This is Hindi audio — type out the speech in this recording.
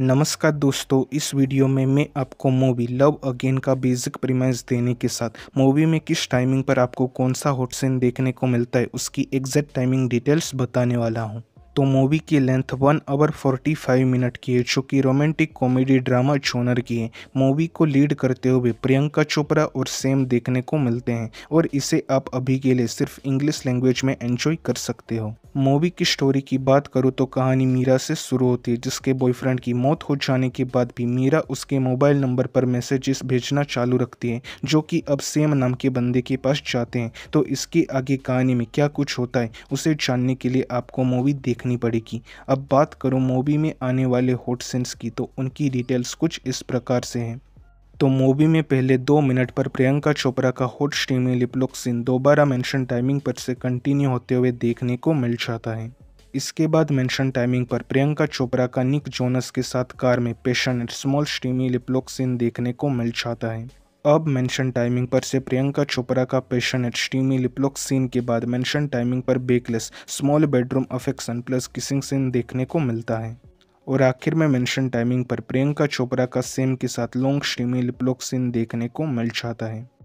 नमस्कार दोस्तों इस वीडियो में मैं आपको मूवी लव अगेन का बेसिक प्रीमाइज देने के साथ मूवी में किस टाइमिंग पर आपको कौन सा हॉट सीन देखने को मिलता है उसकी एग्जैक्ट टाइमिंग डिटेल्स बताने वाला हूँ तो मूवी की length one hour forty five minute की है जो कि रोमांटिक कॉमेडी ड्रामा जोनर की है मूवी को लीड करते हुए प्रियंका चोपड़ा और सेम देखने को मिलते हैं और इसे आप अभी के लिए सिर्फ इंग्लिश लैंग्वेज में एंजॉय कर सकते हो मूवी की स्टोरी की बात करूँ तो कहानी मीरा से शुरू होती है जिसके बॉयफ्रेंड की मौत हो जाने के बाद भी मीरा उसके मोबाइल नंबर पर मैसेजेस भेजना चालू रखती है जो कि अब सेम नाम के बंदे के पास जाते हैं तो इसके आगे कहानी में क्या कुछ होता है उसे जानने के लिए आपको मूवी देखनी पड़ेगी अब बात करूँ मूवी में आने वाले हॉट सीन्स की तो उनकी डिटेल्स कुछ इस प्रकार से हैं तो मूवी में पहले दो मिनट पर प्रियंका चोपड़ा का हॉट स्ट्रीमी लिपलॉक सीन दोबारा मेंशन टाइमिंग पर से कंटिन्यू होते हुए देखने को मिल जाता है इसके बाद मेंशन टाइमिंग पर प्रियंका चोपड़ा का निक जोनस के साथ कार में passion small steamy lip lock scene देखने को मिल जाता है अब मेंशन टाइमिंग पर से प्रियंका चोपड़ा का पेशनेट स्टीमी लिपलॉक सीन के बाद मेंशन टाइमिंग पर backless small bedroom affection plus kissing scene देखने को मिलता है और आखिर में मेंशन टाइमिंग पर प्रियंका चोपड़ा का सेम के साथ लॉन्ग स्ट्रीमिंग लिपलॉक सीन देखने को मिल जाता है